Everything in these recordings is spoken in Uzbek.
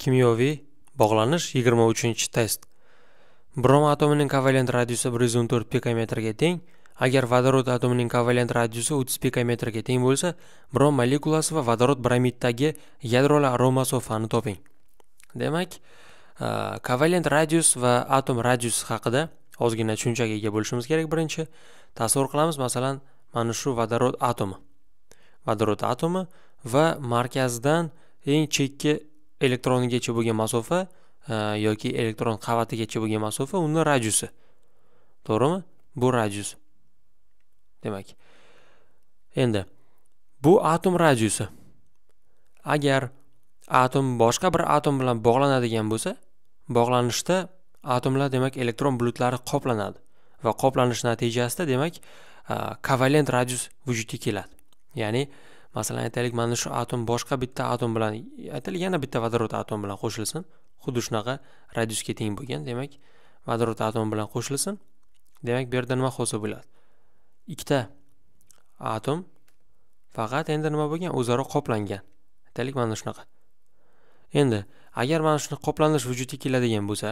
kimyoviy bog'lanish 23 test brom atomining kovalent radiusi 114 pikometrga teng agar vodorod atomining kovalent radiusi 30 pikometrga teng bo'lsa brom molekulasi va vodorod bromiddagi yadrolar aromasofani toping demak kovalent radius va atom radiusi haqida ozgina tushunchaga ega bo'lishimiz kerak birinchi tasavvur qilamiz masalan mana shu vodorod atomi vodorod atomi va markazdan eng chekka elektronigacha bo'lgan masofa e, yoki elektron qavatigacha bo'lgan masofa uni radiusi to'g'rimi bu radius demak endi bu atom radiusi agar atom boshqa bir atom bilan bog'lanadigan bo'lsa bog'lanishda atomlar demak elektron bulutlari qoplanadi va qoplanish natijasida demak e, kovalent radius vujudga keladi ya'ni masalan aytaylik mana shu atom boshqa bitta atom bilan aytaylik yana bitta vodorod atomi bilan qo'shilsin xuddi shunaqa radiusga teng bo'lgan demak vodorod atomi bilan qo'shilsin demak bu yerda nima hosil bo'ladi ikkita atom faqat endi nima bo'lgan o'zaro qoplangan aytaylik mana shunaqa endi agar mana shuni qoplanish vujudga keladigan bo'lsa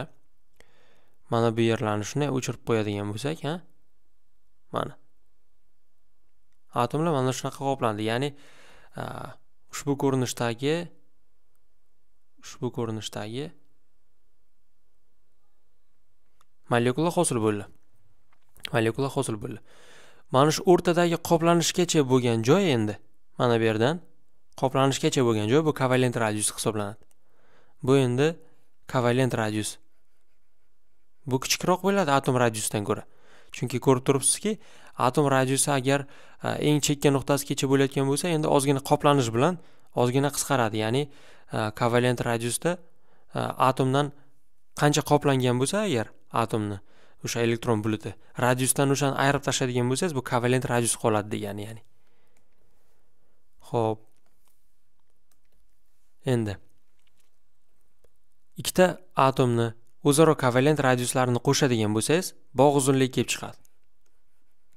mana bu yerlarni shunday o'chirib qo'yadigan bo'lsak ha mana atomlar mana shunaqa qoplandi ya'ni ushbu ko'rinishdagi ushbu ko'rinishdagi molekula hosil bo'ldi molekula hosil bo'ldi mana shu o'rtadagi qoplanishgacha bo'lgan joy endi mana bu yerdan qoplanishgacha bo'lgan joy bu kovalent radius hisoblanadi bu endi kovalent radius bu kichikroq bo'ladi atom radiusdan ko'ra chunki ko'rib turibsizki atom radiusi agar e, eng chekka nuqtasigacha bo'layotgan bo'lsa endi ozgina qoplanish bilan ozgina qisqaradi ya'ni e, kovalent radiusda e, atomdan qancha qoplangan bo'lsa agar atomni o'sha elektron buluti radiusdan o'shani ayirib tashlaydigan bo'lsangiz bu kovalent radius qoladi degani ya'ni ho'p endi ikkita atomni o'zaro kovalent radiuslarni qo'shadigan bo'lsangiz bog' uzunligi kelib chiqadi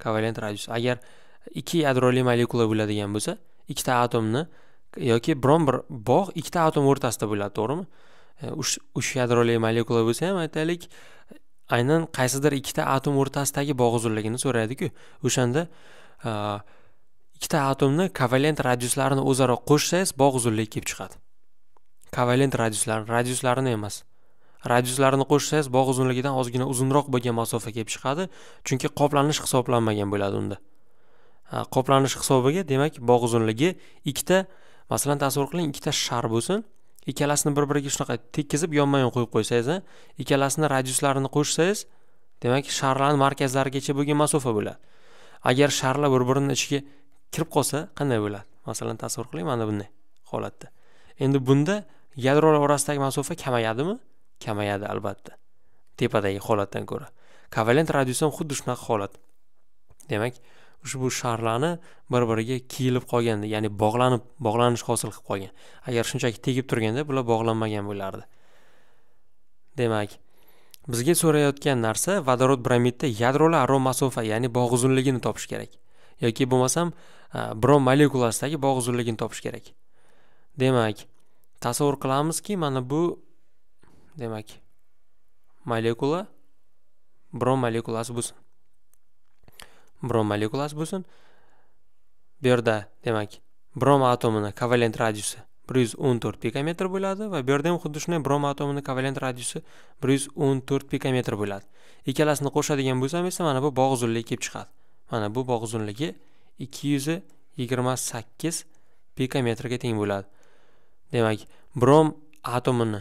kovalent radius agar ikki yadroli molekula bo'ladigan bo'lsa ikkita atomni yoki biron bir bog' ikkita atom o'rtasida bo'ladi to'g'rimi e, uch yadroli molekula bo'lsa ham aytaylik aynan qaysidir ikkita atom o'rtasidagi bog' uzunligini so'raydiku o'shanda e, ikkita atomni kovalent radiuslarini o'zaro qo'shsangiz bog' uzunligi kelib chiqadi kovalent radiuslar radiuslarini emas radiuslarini qo'shsangiz bog' uzunligidan ozgina uzunroq bo'lgan masofa kelib chiqadi chunki qoplanish hisoblanmagan bo'ladi unda qoplanish hisobiga demak bog' uzunligi ikkita masalan tasavvur qiling ikkita shar bo'lsin ikkalasini bir biriga shunaqa tekkizib yonma yon qo'yib qo'ysangiz ikkalasini radiuslarini qo'shsangiz demak sharlarni markazlarigacha bo'lgan masofa bo'ladi agar sharlar bir birini ichiga kirib qolsa qanday bo'ladi masalan tasavvur qiling mana bunday holatda endi bunda yadrolar orasidagi masofa kamayadimi kamayadi albatta tepadagi holatdan ko'ra kovalent radius ham xuddi shunaqa holat demak ushbu sharlarni bir biriga kiyilib qolganda ya'ni bog'lanib bog'lanish hosil qilib qolgan agar shunchaki tegib turganda bular bog'lanmagan bo'lardi demak bizga so'rayotgan narsa vodorod bromidda yadrolar aro masofa ya'ni bog' uzunligini topish kerak yoki bo'lmasam e, brom molekulasidagi bog' uzunligini topish kerak demak tasavvur qilamizki mana bu demak molekula brom molekulasi bo'lsin brom molekulasi bo'lsin bu yerda demak brom atomini kovalent radiusi bir yuz o'n to'rt pikometr bo'ladi va bu yerda ham xuddi shunday brom atomini kovalent radiusi bir yuz o'n to'rt pikometr bo'ladi ikkalasini qo'shadigan bo'lsam esa mana bu bog' uzunligi kelib chiqadi mana bu bog' uzunligi ikki yuz yigirma sakkiz pikometrga teng bo'ladi demak brom atomini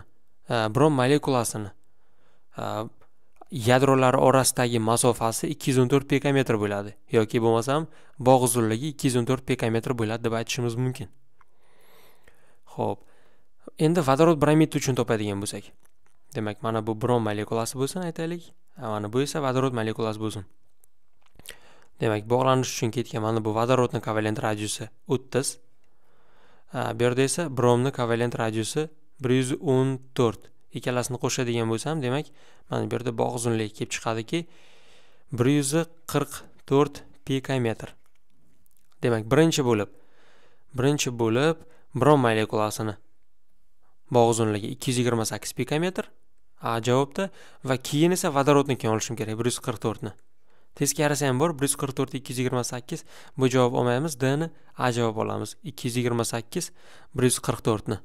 brom molekulasini yadrolari orasidagi masofasi 214 pikometr bo'ladi yoki bo'lmasam bog' uzunligi 214 pikometr bo'ladi deb aytishimiz mumkin ho'p endi vodorod bromid uchun topadigan bo'lsak demak mana bu brom molekulasi bo'lsin aytaylik mana bu esa vodorod molekulasi bo'lsin demak bog'lanish uchun ketgan mana bu vodorodni kovalent radiusi o'ttiz bu yerda esa bromni kovalent radiusi bir yuz o'n to'rt ikkalasini qo'shadigan bo'lsam demak mana bu yerda bog' uzunligi kelib chiqadiki bir yuz qirq to'rt pikometr demak birinchi bo'lib birinchi bo'lib brom molekulasini bog' uzunligi ikki yuz yigirma sakkiz pikometr a javobda va keyin esa vodorodnikini olishim kerak bir yuz qirq to'rtni teskarisi ham bor bir yuz qirq to'rt ikki yuz yigirma sakkiz bu javob olmaymiz dni a javob olamiz ikki yuz yigirma sakkiz bir yuz qirq to'rtni